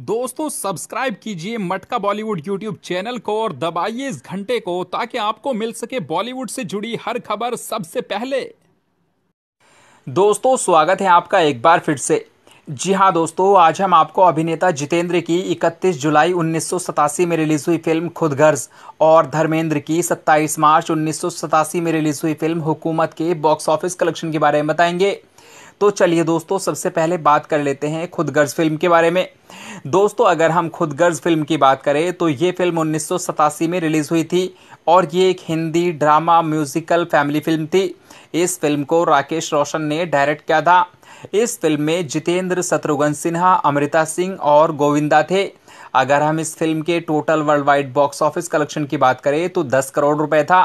दोस्तों सब्सक्राइब कीजिए मटका बॉलीवुड यूट्यूब चैनल को और दबाइए इस घंटे को ताकि आपको मिल सके बॉलीवुड से जुड़ी हर खबर सबसे पहले दोस्तों स्वागत है आपका एक बार फिर से जी हाँ दोस्तों आज हम आपको अभिनेता जितेंद्र की 31 जुलाई उन्नीस में रिलीज हुई फिल्म खुदगर्ज और धर्मेंद्र की 27 मार्च उन्नीस में रिलीज हुई फिल्म हुकूमत के बॉक्स ऑफिस कलेक्शन के बारे में बताएंगे तो चलिए दोस्तों सबसे पहले बात कर लेते हैं खुद गर्ज फिल्म के बारे में दोस्तों अगर हम खुद गर्ज फिल्म की बात करें तो ये फिल्म उन्नीस में रिलीज़ हुई थी और ये एक Hindi drama musical family film थी इस फिल्म को राकेश रोशन ने डायरेक्ट किया था इस फिल्म में जितेंद्र शत्रुघ्न सिन्हा अमृता सिंह और गोविंदा थे अगर हम इस फिल्म के total world wide box office collection की बात करें तो दस करोड़ रुपए था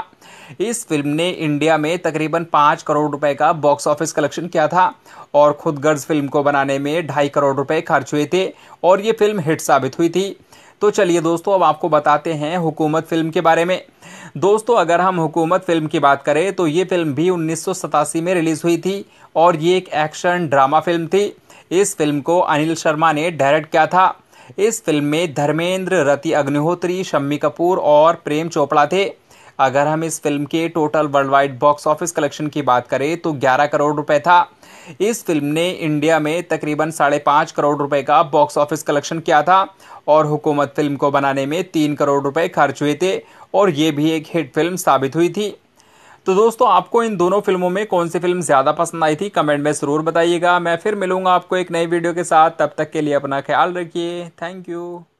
इस फिल्म ने इंडिया में तकरीबन पाँच करोड़ रुपए का बॉक्स ऑफिस कलेक्शन किया था और खुद गर्ज फिल्म को बनाने में ढाई करोड़ रुपए खर्च हुए थे और ये फिल्म हिट साबित हुई थी तो चलिए दोस्तों अब आपको बताते हैं हुकूमत फिल्म के बारे में दोस्तों अगर हम हुकूमत फिल्म की बात करें तो ये फिल्म भी उन्नीस में रिलीज़ हुई थी और ये एक एक्शन ड्रामा फिल्म थी इस फिल्म को अनिल शर्मा ने डायरेक्ट किया था इस फिल्म में धर्मेंद्र रति अग्निहोत्री शम्मी कपूर और प्रेम चोपड़ा थे अगर हम इस फिल्म के total world wide box office collection की बात करें तो 11 करोड़ रुपए था इस फिल्म ने इंडिया में तकरीबन साढ़े पाँच करोड़ रुपए का बॉक्स ऑफिस कलेक्शन किया था और हुकूमत फिल्म को बनाने में तीन करोड़ रुपए खर्च हुए थे और ये भी एक हिट फिल्म साबित हुई थी तो दोस्तों आपको इन दोनों फिल्मों में कौन सी फिल्म ज़्यादा पसंद आई थी कमेंट में ज़रूर बताइएगा मैं फिर मिलूंगा आपको एक नई वीडियो के साथ तब तक के लिए अपना ख्याल रखिए थैंक यू